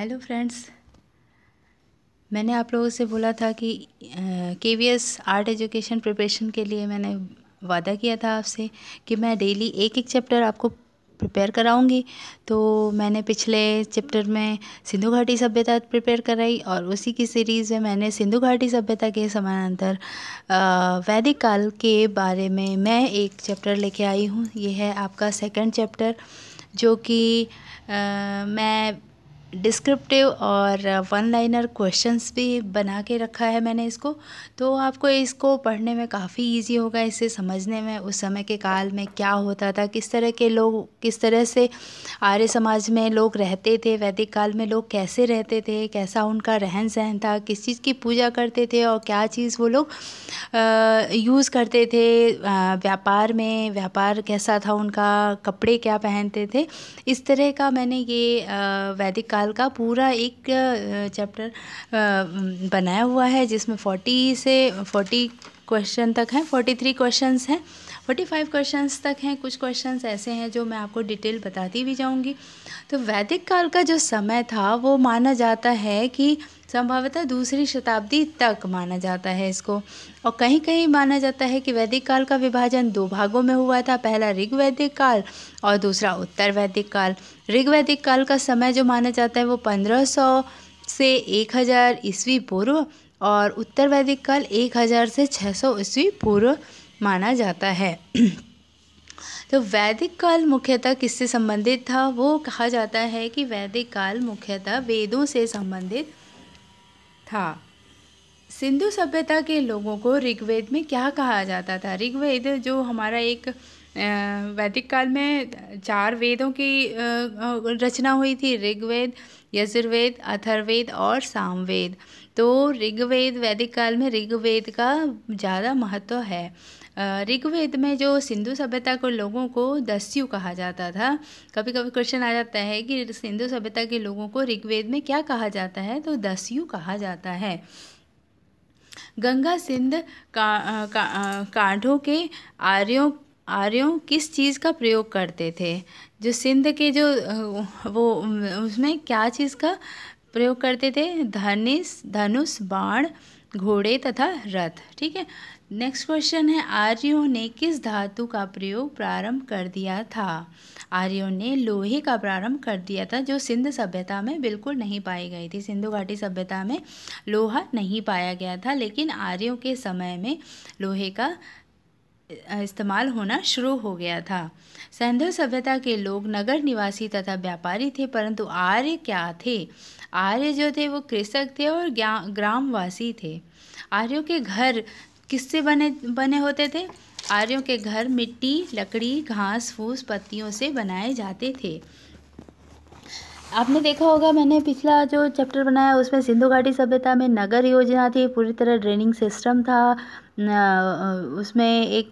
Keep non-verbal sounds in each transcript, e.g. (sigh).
hello friends मैंने आप लोगों से बोला था कि K V S art education preparation के लिए मैंने वादा किया था आपसे कि मैं डेली एक एक चैप्टर आपको प्रिपेयर कराऊंगी तो मैंने पिछले चैप्टर में सिंधु घाटी सभ्यता प्रिपेयर कराई और उसी की सीरीज़ में मैंने सिंधु घाटी सभ्यता के समानांतर वैदिक काल के बारे में मैं एक चैप्टर लेके आई हूँ ये है आपका सेकंड चैप्टर जो कि मैं डिस्क्रिप्टिव और वन लाइनर क्वेश्चंस भी बना के रखा है मैंने इसको तो आपको इसको पढ़ने में काफ़ी इजी होगा इसे समझने में उस समय के काल में क्या होता था किस तरह के लोग किस तरह से आर्य समाज में लोग रहते थे वैदिक काल में लोग कैसे रहते थे कैसा उनका रहन सहन था किस चीज़ की पूजा करते थे और क्या चीज़ वो लोग यूज़ uh, करते थे uh, व्यापार में व्यापार कैसा था उनका कपड़े क्या पहनते थे इस तरह का मैंने ये uh, वैदिक काल साल का पूरा एक चैप्टर बनाया हुआ है जिसमें फोर्टी से फोर्टी क्वेश्चन तक हैं फोर्टी थ्री क्वेश्चन हैं फोर्टी फाइव क्वेश्चन तक हैं कुछ क्वेश्चन ऐसे हैं जो मैं आपको डिटेल बताती भी जाऊंगी तो वैदिक काल का जो समय था वो माना जाता है कि संभवतः दूसरी शताब्दी तक माना जाता है इसको और कहीं कहीं माना जाता है कि वैदिक काल का विभाजन दो भागों में हुआ था पहला ऋग वैदिक काल और दूसरा उत्तर वैदिक काल ऋग्वैदिक काल का समय जो माना जाता है वो 1500 से 1000 ईस्वी पूर्व और उत्तर वैदिक काल 1000 से 600 ईस्वी पूर्व माना जाता है तो वैदिक काल मुख्यतः किससे संबंधित था वो कहा जाता है कि वैदिक काल मुख्यतः वेदों से संबंधित था सिंधु सभ्यता के लोगों को ऋग्वेद में क्या कहा जाता था ऋग्वेद जो हमारा एक वैदिक काल में चार वेदों की रचना हुई थी ऋग्वेद यजुर्वेद अथर्वेद और सामवेद तो ऋग्वेद वैदिक काल में ऋग्वेद का ज़्यादा महत्व है ऋग्वेद में जो सिंधु सभ्यता को लोगों को दस्यु कहा जाता था कभी कभी क्वेश्चन आ जाता है कि सिंधु सभ्यता के लोगों को ऋग्वेद में क्या कहा जाता है तो दस्यु कहा जाता है गंगा सिंध का, का, कांढों के आर्यों आर्यों किस चीज़ का प्रयोग करते थे जो सिंध के जो वो उसमें क्या चीज़ का प्रयोग करते थे धनिस धनुष बाण घोड़े तथा रथ ठीक है नेक्स्ट क्वेश्चन है आर्यों ने किस धातु का प्रयोग प्रारंभ कर दिया था आर्यों ने लोहे का प्रारंभ कर दिया था जो सिंध सभ्यता में बिल्कुल नहीं पाई गई थी सिंधु घाटी सभ्यता में लोहा नहीं पाया गया था लेकिन आर्यों के समय में लोहे का इस्तेमाल होना शुरू हो गया था सिंधु सभ्यता के लोग नगर निवासी तथा व्यापारी थे परंतु आर्य क्या थे आर्य जो थे वो कृषक थे और ग्रामवासी थे आर्यों के घर किससे बने बने होते थे आर्यों के घर मिट्टी लकड़ी घास फूस पत्तियों से बनाए जाते थे आपने देखा होगा मैंने पिछला जो चैप्टर बनाया उसमें सिंधु घाटी सभ्यता में नगर योजना थी पूरी तरह ड्रेनिंग सिस्टम था उसमें एक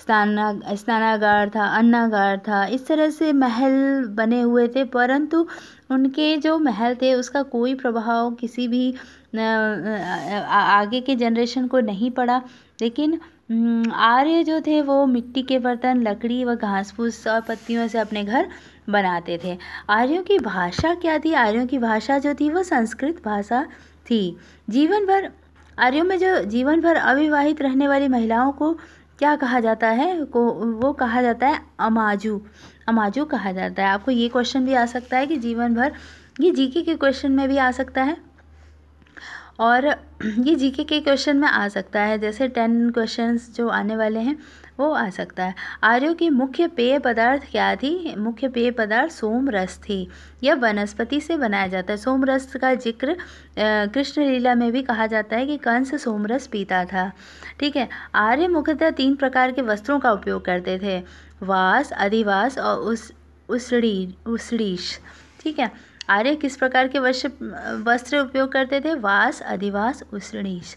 स्नाना स्नानागार था अन्नागार था इस तरह से महल बने हुए थे परंतु उनके जो महल थे उसका कोई प्रभाव किसी भी आगे के जनरेशन को नहीं पड़ा लेकिन आर्य जो थे वो मिट्टी के बर्तन लकड़ी व घास फूस और पत्तियों से अपने घर बनाते थे आर्यों की भाषा क्या थी आर्यों की भाषा जो थी वो संस्कृत भाषा थी जीवन भर आर्यों में जो जीवन भर अविवाहित रहने वाली महिलाओं को क्या कहा जाता है को वो कहा जाता है अमाजू अमाजू कहा जाता है आपको ये क्वेश्चन भी आ सकता है कि जीवन भर ये जीके के क्वेश्चन में भी आ सकता है और (clears throat) ये जीके के क्वेश्चन में आ सकता है जैसे टेन क्वेश्चंस जो आने वाले हैं वो आ सकता है आर्यों की मुख्य पेय पदार्थ क्या थी मुख्य पेय पदार्थ सोमरस थी यह वनस्पति से बनाया जाता है सोमरस का जिक्र कृष्ण लीला में भी कहा जाता है कि कंस सोमरस पीता था ठीक है आर्य मुख्यतः तीन प्रकार के वस्त्रों का उपयोग करते थे वास अधिवास और उस उसड़ी उसड़ीश ठीक है आर्य किस प्रकार के वस्त्र वस्त्र उपयोग करते थे वास अधिवास उष्णीष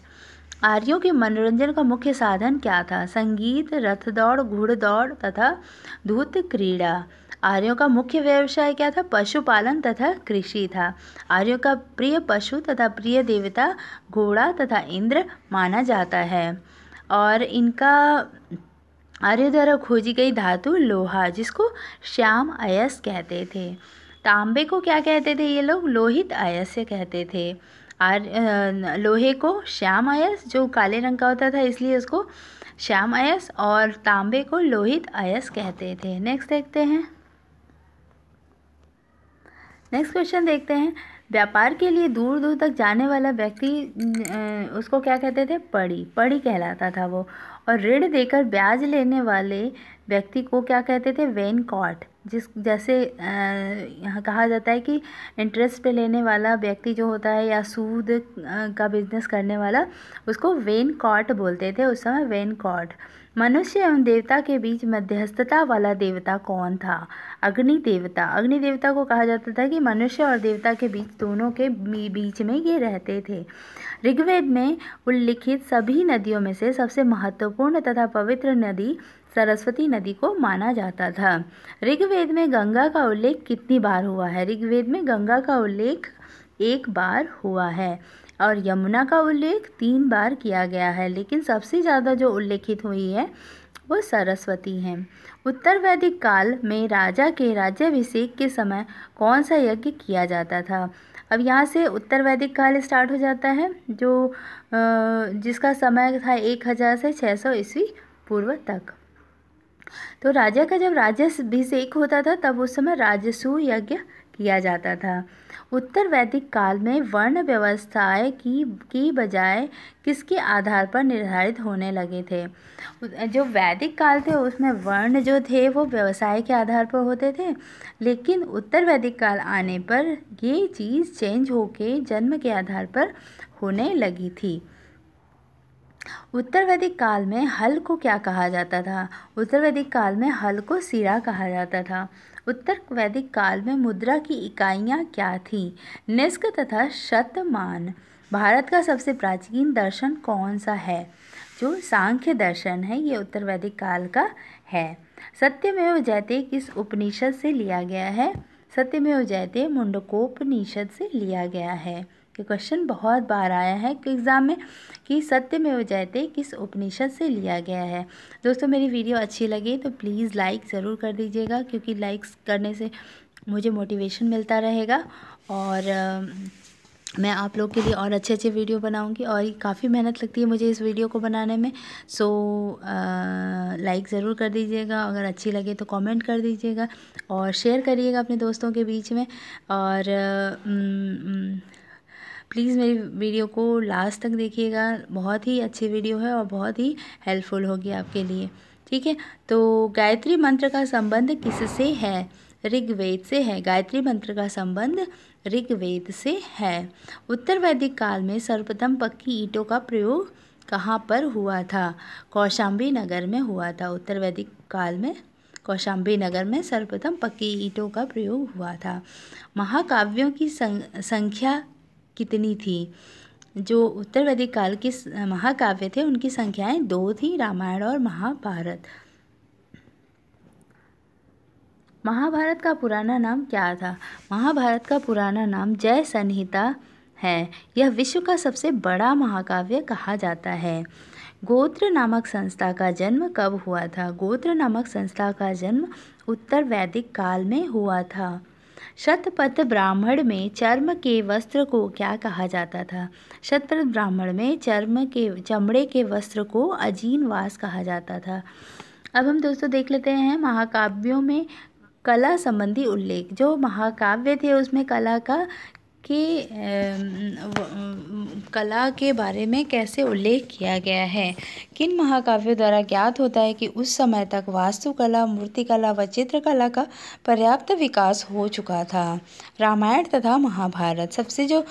आर्यों के मनोरंजन का मुख्य साधन क्या था संगीत रथ दौड़ घुड़ दौड़ तथा धूत क्रीड़ा आर्यों का मुख्य व्यवसाय क्या था पशुपालन तथा कृषि था आर्यों का प्रिय पशु तथा प्रिय देवता घोड़ा तथा इंद्र माना जाता है और इनका आर्य द्वारा खोजी गई धातु लोहा जिसको श्याम अयस कहते थे तांबे को क्या कहते थे ये लोग लोहित अयस्य कहते थे आर लोहे को श्याम आयस जो काले रंग का होता था इसलिए उसको श्याम अयस और तांबे को लोहित अयस कहते थे नेक्स्ट देखते हैं नेक्स्ट क्वेश्चन देखते हैं व्यापार के लिए दूर दूर तक जाने वाला व्यक्ति उसको क्या कहते थे पड़ी पड़ी कहलाता था वो और ऋण देकर ब्याज लेने वाले व्यक्ति को क्या कहते थे वेन कॉट जिस जैसे यहाँ कहा जाता है कि इंटरेस्ट पे लेने वाला व्यक्ति जो होता है या सूद का बिजनेस करने वाला उसको वेन कॉट बोलते थे उस समय वेन कॉट मनुष्य एवं देवता के बीच मध्यस्थता वाला देवता कौन था अग्नि देवता अग्नि देवता को कहा जाता था कि मनुष्य और देवता के बीच दोनों के बीच में ये रहते थे ऋग्वेद में उल्लिखित सभी नदियों में से सबसे महत्वपूर्ण तथा पवित्र नदी सरस्वती नदी को माना जाता था ऋग्वेद में गंगा का उल्लेख कितनी बार हुआ है ऋग्वेद में गंगा का उल्लेख एक बार हुआ है और यमुना का उल्लेख तीन बार किया गया है लेकिन सबसे ज़्यादा जो उल्लेखित हुई है वो सरस्वती हैं उत्तर वैदिक काल में राजा के राज्याभिषेक के समय कौन सा यज्ञ किया जाता था अब यहाँ से उत्तर वैदिक काल स्टार्ट हो जाता है जो जिसका समय था एक हज़ार से छः सौ ईस्वी पूर्व तक तो राजा का जब राज्यभिषेक होता था तब उस समय राजसु यज्ञ किया जाता था उत्तर वैदिक काल में वर्ण व्यवस्थाएं की की बजाय किसके आधार पर निर्धारित होने लगे थे जो वैदिक काल थे उसमें वर्ण जो थे वो व्यवसाय के आधार पर होते थे लेकिन उत्तर वैदिक काल आने पर ये चीज़ चेंज होके जन्म के आधार पर होने लगी थी उत्तर वैदिक काल में हल को क्या कहा जाता था उत्तर वैदिक काल में हल को सिरा कहा जाता था उत्तर वैदिक काल में मुद्रा की इकाइयाँ क्या थीं निस्क तथा शतमान भारत का सबसे प्राचीन दर्शन कौन सा है जो सांख्य दर्शन है ये उत्तर वैदिक काल का है सत्यमेव जयते किस उपनिषद से लिया गया है सत्यमेव जयते मुंडकोपनिषद से लिया गया है ये क्वेश्चन बहुत बार आया है कि एग्ज़ाम में कि सत्य में वो जयते किस उपनिषद से लिया गया है दोस्तों मेरी वीडियो अच्छी लगी तो प्लीज़ लाइक ज़रूर कर दीजिएगा क्योंकि लाइक्स करने से मुझे मोटिवेशन मिलता रहेगा और मैं आप लोग के लिए और अच्छे अच्छे वीडियो बनाऊंगी और काफ़ी मेहनत लगती है मुझे इस वीडियो को बनाने में सो लाइक ज़रूर कर दीजिएगा अगर अच्छी लगे तो कमेंट कर दीजिएगा और शेयर करिएगा अपने दोस्तों के बीच में और न, न, प्लीज़ मेरी वीडियो को लास्ट तक देखिएगा बहुत ही अच्छी वीडियो है और बहुत ही हेल्पफुल होगी आपके लिए ठीक है तो गायत्री मंत्र का संबंध किससे है ऋग्वेद से है गायत्री मंत्र का संबंध ऋग्वेद से है उत्तर वैदिक काल में सर्वप्रथम पक्की ईंटों का प्रयोग कहाँ पर हुआ था कौशाम्बी नगर में हुआ था उत्तर वैदिक काल में कौशाम्बी नगर में सर्वप्रथम पक्की ईंटों का प्रयोग हुआ था महाकाव्यों की संख्या कितनी थी जो उत्तर वैदिक काल के महाकाव्य थे उनकी संख्याएं दो थी रामायण और महाभारत महाभारत का पुराना नाम क्या था महाभारत का पुराना नाम जय संहिता है यह विश्व का सबसे बड़ा महाकाव्य कहा जाता है गोत्र नामक संस्था का जन्म कब हुआ था गोत्र नामक संस्था का जन्म उत्तर वैदिक काल में हुआ था शतपथ ब्राह्मण में चर्म के वस्त्र को क्या कहा जाता था शतपथ ब्राह्मण में चर्म के चमड़े के वस्त्र को अजीनवास कहा जाता था अब हम दोस्तों देख लेते हैं महाकाव्यों में कला संबंधी उल्लेख जो महाकाव्य थे उसमें कला का कि कला के बारे में कैसे उल्लेख किया गया है किन महाकाव्यों द्वारा ज्ञात होता है कि उस समय तक वास्तुकला मूर्तिकला व चित्रकला का पर्याप्त विकास हो चुका था रामायण तथा महाभारत सबसे जो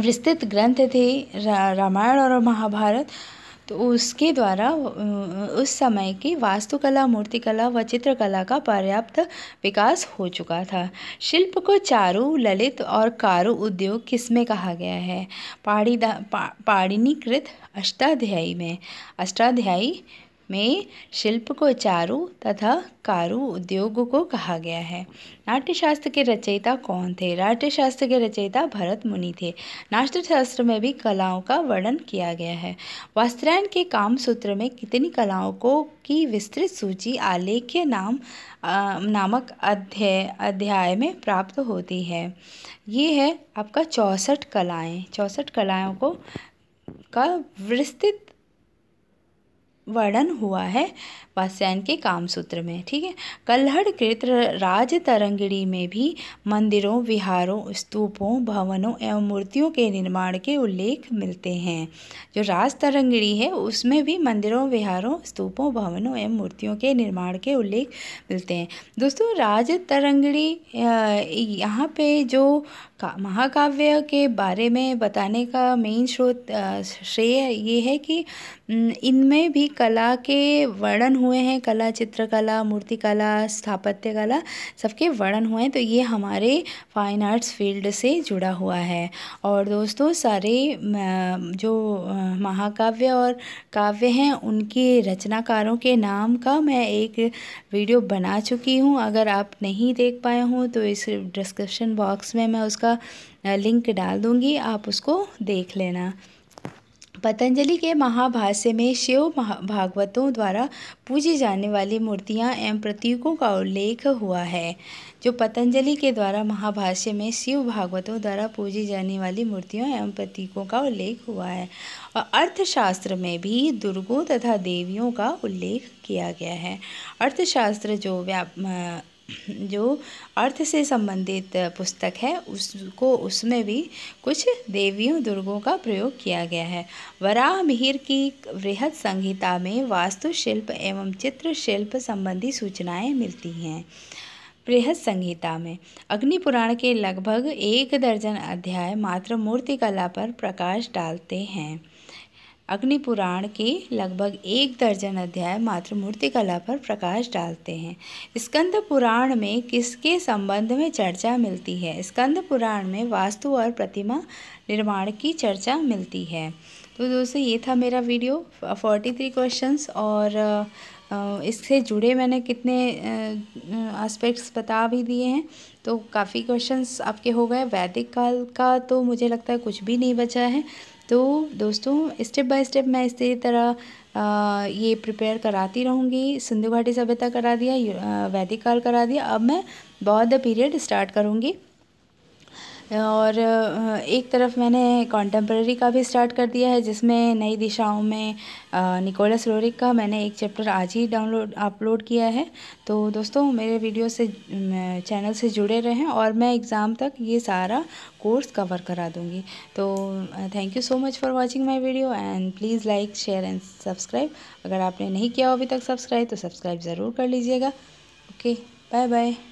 विस्तृत ग्रंथ थे रा, रामायण और महाभारत तो उसके द्वारा उस समय की वास्तुकला मूर्तिकला व चित्रकला का पर्याप्त विकास हो चुका था शिल्प को चारु ललित और कारु उद्योग किसमें कहा गया है पाड़ीदा पा, पाड़िनीकृत अष्टाध्यायी में अष्टाध्यायी में शिल्प को चारु तथा कारु उद्योग को कहा गया है नाट्यशास्त्र के रचयिता कौन थे नाट्यशास्त्र के रचयिता भरत मुनि थे नाट्यशास्त्र में भी कलाओं का वर्णन किया गया है वस्त्रायन के काम सूत्र में कितनी कलाओं को की विस्तृत सूची आलेख्य नाम आ, नामक अध्याय अध्याय में प्राप्त होती है ये है आपका चौंसठ कलाएँ चौंसठ कलाओं को का विस्तृत वर्णन हुआ है पाश्यायन के कामसूत्र में ठीक है कल्हड़ कृत्र राज तरंगिणी में भी मंदिरों विहारों स्तूपों भवनों एवं मूर्तियों के निर्माण के उल्लेख मिलते हैं जो राज तरंगिणी है उसमें भी मंदिरों विहारों स्तूपों भवनों एवं मूर्तियों के निर्माण के उल्लेख मिलते हैं दोस्तों राज तरंगिणी यहाँ पे जो का महाकाव्य के बारे में बताने का मेन स्रोत श्रेय ये है कि इनमें भी कला के वर्णन हुए हैं कला चित्रकला मूर्तिकला स्थापत्य कला सबके वर्णन हुए हैं तो ये हमारे फाइन आर्ट्स फील्ड से जुड़ा हुआ है और दोस्तों सारे जो महाकाव्य और काव्य हैं उनके रचनाकारों के नाम का मैं एक वीडियो बना चुकी हूँ अगर आप नहीं देख पाए हों तो इस डिस्क्रिप्शन बॉक्स में मैं उसका का लिंक डाल दूंगी आप उसको देख लेना पतंजलि के महाभाष्य में शिव भागवतों द्वारा पूजी जाने वाली मूर्तियां एवं प्रतीकों का उल्लेख हुआ है जो पतंजलि के द्वारा महाभाष्य में शिव भागवतों द्वारा पूजी जाने वाली मूर्तियों एवं प्रतीकों का उल्लेख हुआ है और अर्थशास्त्र में भी दुर्गों तथा देवियों का उल्लेख किया गया है अर्थशास्त्र जो व्या जो अर्थ से संबंधित पुस्तक है उसको उसमें भी कुछ देवियों दुर्गों का प्रयोग किया गया है वराह मिहिर की वृहद संहिता में वास्तुशिल्प एवं चित्रशिल्प संबंधी सूचनाएं मिलती हैं बृहद संहिता में अग्नि पुराण के लगभग एक दर्जन अध्याय मात्र मूर्तिकला पर प्रकाश डालते हैं अग्नि पुराण के लगभग एक दर्जन अध्याय मात्र मूर्तिकला पर प्रकाश डालते हैं स्कंद पुराण में किसके संबंध में चर्चा मिलती है स्कंद पुराण में वास्तु और प्रतिमा निर्माण की चर्चा मिलती है तो दोस्तों ये था मेरा वीडियो फोर्टी थ्री क्वेश्चन और इससे जुड़े मैंने कितने एस्पेक्ट्स बता भी दिए हैं तो काफ़ी क्वेश्चंस आपके हो गए वैदिक काल का तो मुझे लगता है कुछ भी नहीं बचा है तो दोस्तों स्टेप बाय स्टेप मैं इसी तरह आ, ये प्रिपेयर कराती रहूँगी सिंधु घाटी सभ्यता करा दिया वैदिक काल करा दिया अब मैं बौद्ध पीरियड स्टार्ट करूँगी और एक तरफ मैंने कॉन्टेम्प्रेरी का भी स्टार्ट कर दिया है जिसमें नई दिशाओं में निकोलस लोरिक का मैंने एक चैप्टर आज ही डाउनलोड अपलोड किया है तो दोस्तों मेरे वीडियो से चैनल से जुड़े रहें और मैं एग्ज़ाम तक ये सारा कोर्स कवर करा दूँगी तो thank you so much for watching my video and please like share and subscribe अगर आपने नहीं किया अभी तक सब्सक्राइब तो सब्सक्राइब ज़रूर कर लीजिएगा ओके बाय बाय